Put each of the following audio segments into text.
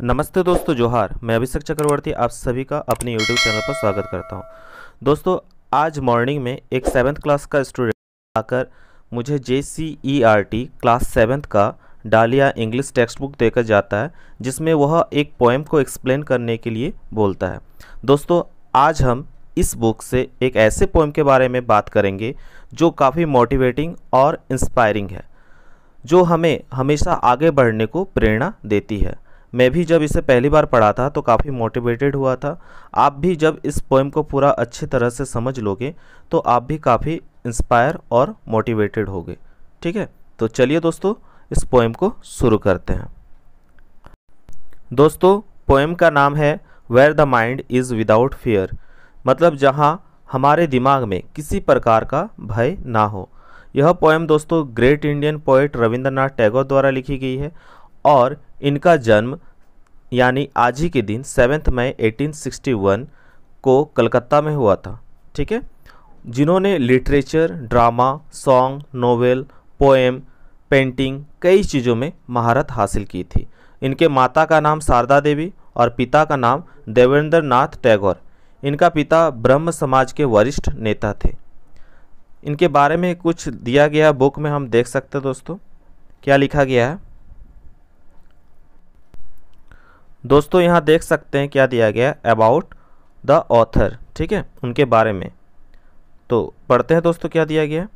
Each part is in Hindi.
नमस्ते दोस्तों जोहार मैं अभिषेक चक्रवर्ती आप सभी का अपने यूट्यूब चैनल पर स्वागत करता हूं दोस्तों आज मॉर्निंग में एक सेवन्थ क्लास का स्टूडेंट आकर मुझे जे सी क्लास सेवन्थ का डालिया इंग्लिश टेक्स्ट बुक देकर जाता है जिसमें वह एक पोएम को एक्सप्लेन करने के लिए बोलता है दोस्तों आज हम इस बुक से एक ऐसे पोएम के बारे में बात करेंगे जो काफ़ी मोटिवेटिंग और इंस्पायरिंग है जो हमें हमेशा आगे बढ़ने को प्रेरणा देती है मैं भी जब इसे पहली बार पढ़ा था तो काफ़ी मोटिवेटेड हुआ था आप भी जब इस पोएम को पूरा अच्छी तरह से समझ लोगे तो आप भी काफ़ी इंस्पायर और मोटिवेटेड होगे ठीक है तो चलिए दोस्तों इस पोएम को शुरू करते हैं दोस्तों पोएम का नाम है where the mind is without fear मतलब जहाँ हमारे दिमाग में किसी प्रकार का भय ना हो यह पोएम दोस्तों great Indian poet Rabindranath Tagore द्वारा लिखी गई है और इनका जन्म यानी आज ही के दिन सेवेंथ मई 1861 को कलकत्ता में हुआ था ठीक है जिन्होंने literature drama song novel poem painting कई चीज़ों में महारत हासिल की थी इनके माता का नाम शारदा देवी और पिता का नाम देवेंद्र नाथ टैगोर इनका पिता ब्रह्म समाज के वरिष्ठ नेता थे इनके बारे में कुछ दिया गया बुक में हम देख सकते हैं दोस्तों क्या लिखा गया है दोस्तों यहाँ देख सकते हैं क्या दिया गया अबाउट द ऑथर ठीक है उनके बारे में तो पढ़ते हैं दोस्तों क्या दिया गया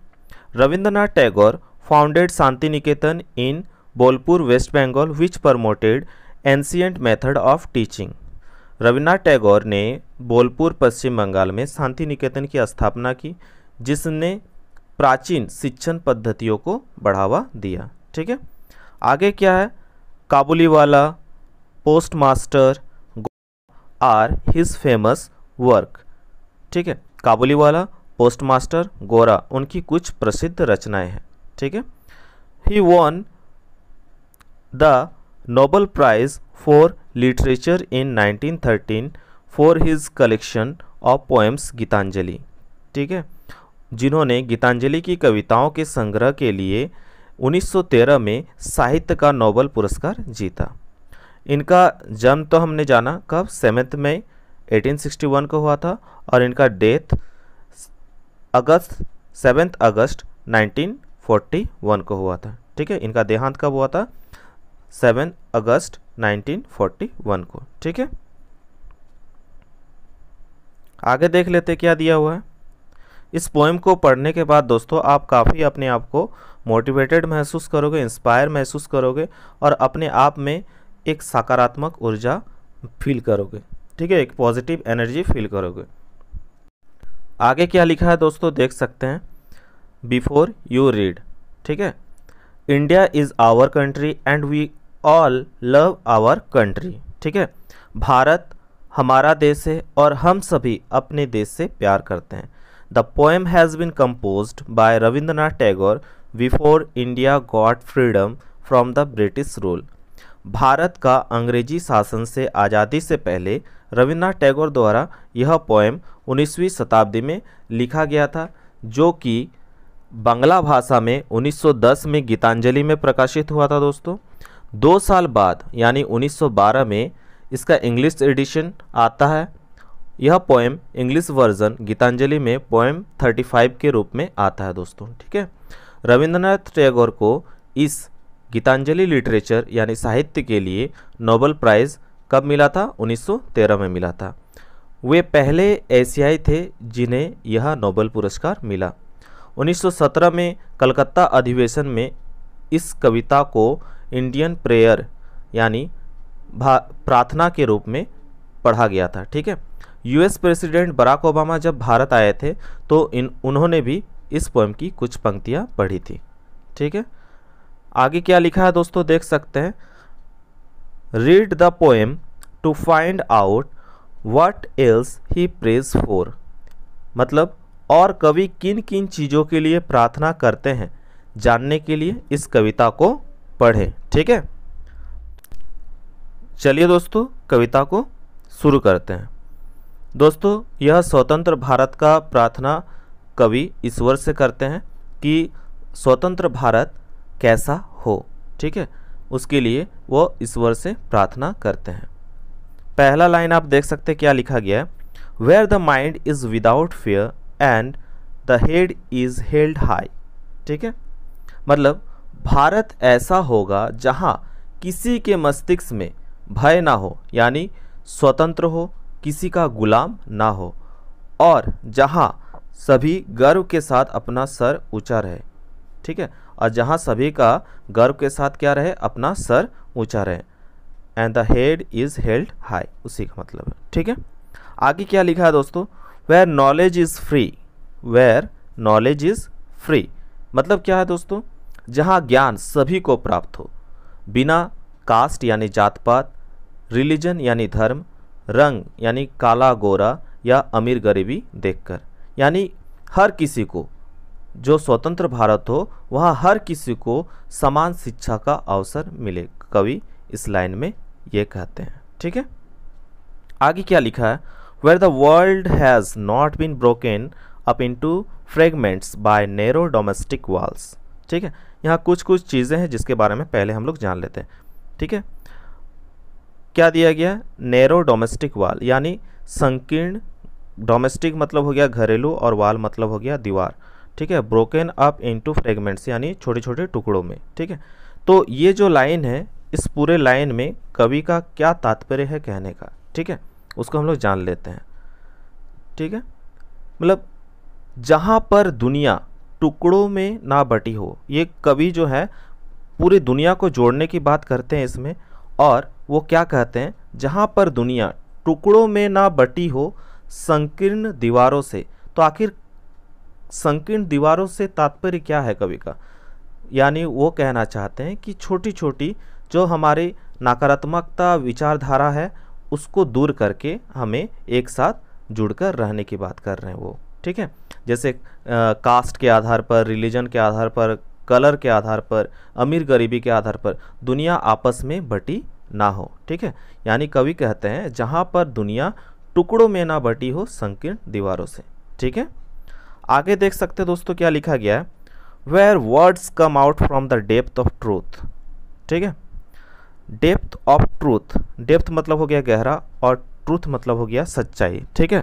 Rabindranath Tagore founded Shantiniketan in Bolpur West Bengal which promoted ancient method of teaching Rabindranath Tagore ने बोलपुर पश्चिम बंगाल में शांति निकेतन की स्थापना की जिसने प्राचीन शिक्षण पद्धतियों को बढ़ावा दिया ठीक है आगे क्या है Kabuliwala postmaster are his famous work ठीक है काबुली वाला पोस्टमास्टर गोरा उनकी कुछ प्रसिद्ध रचनाएं हैं ठीक है he won the Nobel prize for literature in 1913 for his collection of poems Gitanjali ठीक है जिन्होंने गीतांजलि की कविताओं के संग्रह के लिए 1913 में साहित्य का नोबल पुरस्कार जीता इनका जन्म तो हमने जाना कब सेवेंथ मई 1861 को हुआ था और इनका डेथ अगस्त सेवेंथ अगस्त 1941 को हुआ था ठीक है इनका देहांत कब हुआ था सेवन अगस्त 1941 को ठीक है आगे देख लेते क्या दिया हुआ है इस पोएम को पढ़ने के बाद दोस्तों आप काफ़ी अपने आप को मोटिवेटेड महसूस करोगे इंस्पायर महसूस करोगे और अपने आप में एक सकारात्मक ऊर्जा फील करोगे ठीक है एक पॉजिटिव एनर्जी फील करोगे आगे क्या लिखा है दोस्तों देख सकते हैं बिफोर यू रीड ठीक है India is our country and we all love our country ठीक है भारत हमारा देश है और हम सभी अपने देश से प्यार करते हैं the poem has been composed by Rabindranath Tagore before India got freedom from the British rule Bharat का अंग्रेजी शासन से आज़ादी से पहले रविन्द्रनाथ टैगोर द्वारा यह पोएम 19वीं शताब्दी में लिखा गया था जो कि बांग्ला भाषा में 1910 में गीतांजलि में प्रकाशित हुआ था दोस्तों दो साल बाद यानी 1912 में इसका इंग्लिश एडिशन आता है यह पोएम इंग्लिश वर्जन गीतांजलि में पोएम 35 के रूप में आता है दोस्तों ठीक है रविंद्रनाथ टैगोर को इस गीतांजलि लिटरेचर यानी साहित्य के लिए नोबल प्राइज़ कब मिला था 1913 में मिला था वे पहले एशियाई थे जिन्हें यह नोबल पुरस्कार मिला 1917 में कलकत्ता अधिवेशन में इस कविता को इंडियन प्रेयर यानी प्रार्थना के रूप में पढ़ा गया था ठीक है यूएस प्रेसिडेंट बराक ओबामा जब भारत आए थे तो इन उन्होंने भी इस पोएम की कुछ पंक्तियाँ पढ़ी थी ठीक है आगे क्या लिखा है दोस्तों देख सकते हैं read the poem to find out what else he prays for मतलब और कवि किन किन चीज़ों के लिए प्रार्थना करते हैं जानने के लिए इस कविता को पढ़ें ठीक है चलिए दोस्तों कविता को शुरू करते हैं दोस्तों यह स्वतंत्र भारत का प्रार्थना कवि ईश्वर से करते हैं कि स्वतंत्र भारत कैसा हो ठीक है उसके लिए वो ईश्वर से प्रार्थना करते हैं पहला लाइन आप देख सकते क्या लिखा गया है where the mind is without fear and the head is held high ठीक है मतलब भारत ऐसा होगा जहाँ किसी के मस्तिष्क में भय ना हो यानी स्वतंत्र हो किसी का गुलाम ना हो और जहाँ सभी गर्व के साथ अपना सर ऊंचा रहे ठीक है और जहाँ सभी का गर्व के साथ क्या रहे अपना सर ऊंचा रहे and the head is held high उसी का मतलब है ठीक है आगे क्या लिखा है दोस्तों where knowledge is free where knowledge is free मतलब क्या है दोस्तों जहाँ ज्ञान सभी को प्राप्त हो बिना कास्ट यानी जात पात रिलीजन यानी धर्म रंग यानी काला गोरा या अमीर गरीबी देखकर यानी हर किसी को जो स्वतंत्र भारत हो वहाँ हर किसी को समान शिक्षा का अवसर मिले कवि इस लाइन में ये कहते हैं ठीक है आगे क्या लिखा है where the world has not been broken up into fragments by narrow domestic walls ठीक है यहाँ कुछ कुछ चीज़ें हैं जिसके बारे में पहले हम लोग जान लेते हैं ठीक है क्या दिया गया नेरो डोमेस्टिक वाल यानी संकीर्ण डोमेस्टिक मतलब हो गया घरेलू और वाल मतलब हो गया दीवार ठीक है ब्रोकन अप इनटू फ्रेगमेंट्स यानी छोटे छोटे टुकड़ों में ठीक है तो ये जो लाइन है इस पूरे लाइन में कवि का क्या तात्पर्य है कहने का ठीक है उसको हम लोग जान लेते हैं ठीक है मतलब जहाँ पर दुनिया टुकड़ों में ना बटी हो ये कवि जो है पूरी दुनिया को जोड़ने की बात करते हैं इसमें और वो क्या कहते हैं जहाँ पर दुनिया टुकड़ों में ना बटी हो संकीर्ण दीवारों से तो आखिर संकीर्ण दीवारों से तात्पर्य क्या है कवि का यानी वो कहना चाहते हैं कि छोटी छोटी जो हमारी नकारात्मकता विचारधारा है उसको दूर करके हमें एक साथ जुड़कर रहने की बात कर रहे हैं वो ठीक है जैसे आ, कास्ट के आधार पर रिलीजन के आधार पर कलर के आधार पर अमीर गरीबी के आधार पर दुनिया आपस में बटी ना हो ठीक है यानी कवि कहते हैं जहाँ पर दुनिया टुकड़ों में ना बटी हो संकीर्ण दीवारों से ठीक है आगे देख सकते हैं दोस्तों क्या लिखा गया है where words come out from the depth of truth ठीक है डेप्थ ऑफ ट्रूथ डेप्थ मतलब हो गया गहरा और ट्रूथ मतलब हो गया सच्चाई ठीक है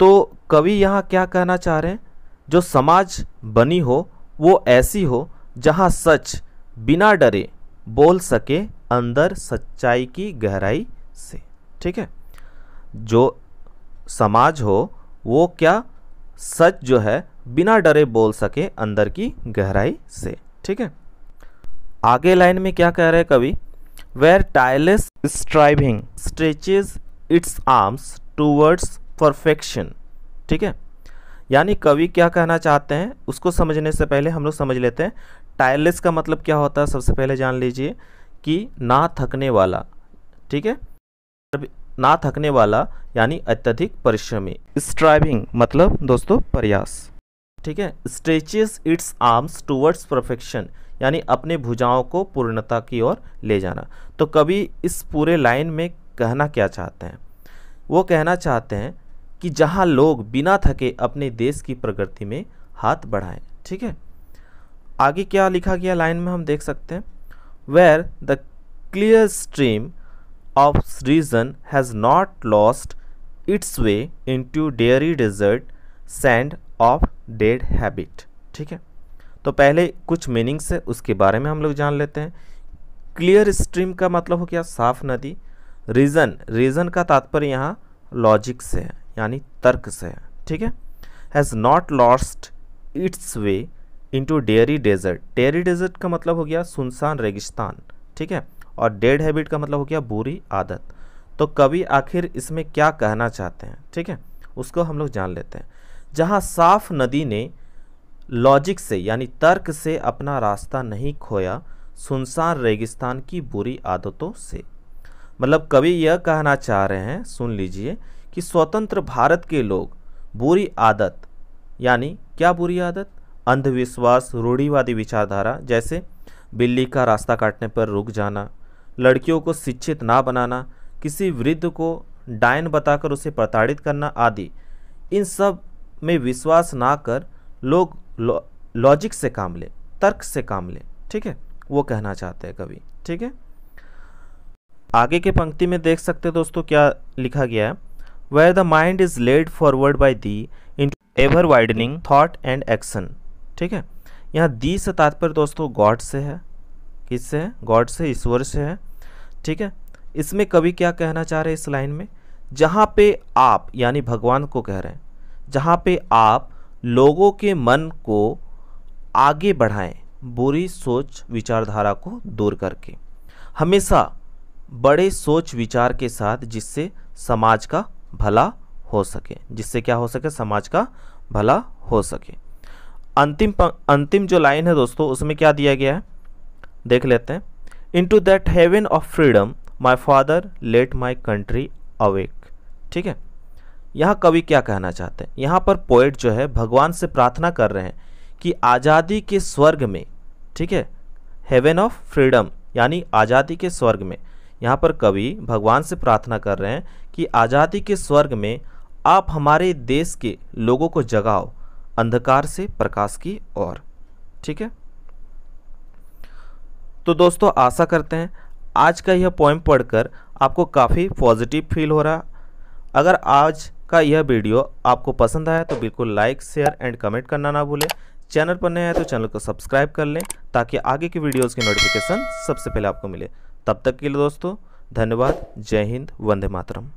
तो कवि यहाँ क्या कहना चाह रहे हैं जो समाज बनी हो वो ऐसी हो जहाँ सच बिना डरे बोल सके अंदर सच्चाई की गहराई से ठीक है जो समाज हो वो क्या सच जो है बिना डरे बोल सके अंदर की गहराई से ठीक है आगे लाइन में क्या कह रहे हैं कवि where tireless striving stretches its arms towards perfection ठीक है यानी कवि क्या कहना चाहते हैं उसको समझने से पहले हम लोग समझ लेते हैं टायरलेस का मतलब क्या होता है सबसे पहले जान लीजिए कि ना थकने वाला ठीक है ना थकने वाला यानी अत्यधिक परिश्रमी स्ट्राइविंग मतलब दोस्तों प्रयास ठीक है stretches its arms towards perfection यानी अपने भुजाओं को पूर्णता की ओर ले जाना तो कभी इस पूरे लाइन में कहना क्या चाहते हैं वो कहना चाहते हैं कि जहाँ लोग बिना थके अपने देश की प्रगति में हाथ बढ़ाएं ठीक है आगे क्या लिखा गया लाइन में हम देख सकते हैं where the clear stream of reason has not lost its way into dairy desert sand of dead habit ठीक है तो पहले कुछ मीनिंग्स है उसके बारे में हम लोग जान लेते हैं क्लियर स्ट्रीम का मतलब हो गया साफ नदी रीज़न रीज़न का तात्पर्य यहाँ लॉजिक से है यानी तर्क से है ठीक है has not lost its way into dreary desert dreary desert का मतलब हो गया सुनसान रेगिस्तान ठीक है और डेड हैबिट का मतलब हो गया बुरी आदत तो कवि आखिर इसमें क्या कहना चाहते हैं ठीक है उसको हम लोग जान लेते हैं जहाँ साफ नदी ने लॉजिक से यानी तर्क से अपना रास्ता नहीं खोया सुनसान रेगिस्तान की बुरी आदतों से मतलब कवि यह कहना चाह रहे हैं सुन लीजिए कि स्वतंत्र भारत के लोग बुरी आदत यानी क्या बुरी आदत अंधविश्वास रूढ़ीवादी विचारधारा जैसे बिल्ली का रास्ता काटने पर रुक जाना लड़कियों को शिक्षित ना बनाना किसी वृद्ध को डायन बताकर उसे प्रताड़ित करना आदि इन सब में विश्वास ना कर लोग लॉजिक लॉजिक से काम लें तर्क से काम लें ठीक है वो कहना चाहते हैं कवि ठीक है आगे के पंक्ति में देख सकते दोस्तों क्या लिखा गया है where the mind is led forward by thee in ever widening thought and action ठीक है यहाँ दी से तात्पर्य दोस्तों गॉड से है किससे है गॉड से ईश्वर से है ठीक है इसमें कवि क्या कहना चाह रहे इस लाइन में जहाँ पे आप यानी भगवान को कह रहे हैं जहाँ पे आप लोगों के मन को आगे बढ़ाएं बुरी सोच विचारधारा को दूर करके हमेशा बड़े सोच विचार के साथ जिससे समाज का भला हो सके जिससे क्या हो सके समाज का भला हो सके अंतिम अंतिम जो लाइन है दोस्तों उसमें क्या दिया गया है देख लेते हैं into that heaven of freedom my father let my country awake ठीक है यहाँ कवि क्या कहना चाहते हैं यहाँ पर पोइट जो है भगवान से प्रार्थना कर रहे हैं कि आज़ादी के स्वर्ग में ठीक है हेवन ऑफ फ्रीडम यानी आज़ादी के स्वर्ग में यहाँ पर कवि भगवान से प्रार्थना कर रहे हैं कि आज़ादी के स्वर्ग में आप हमारे देश के लोगों को जगाओ अंधकार से प्रकाश की ओर ठीक है तो दोस्तों आशा करते हैं आज का यह पॉइंट पढ़कर आपको काफ़ी पॉजिटिव फील हो रहा अगर आज का यह वीडियो आपको पसंद आया तो बिल्कुल लाइक शेयर एंड कमेंट करना ना भूलें चैनल पर नए हैं तो चैनल को सब्सक्राइब कर लें ताकि आगे की वीडियोज़ की नोटिफिकेशन सबसे पहले आपको मिले तब तक के लिए दोस्तों धन्यवाद जय हिंद वंदे मातरम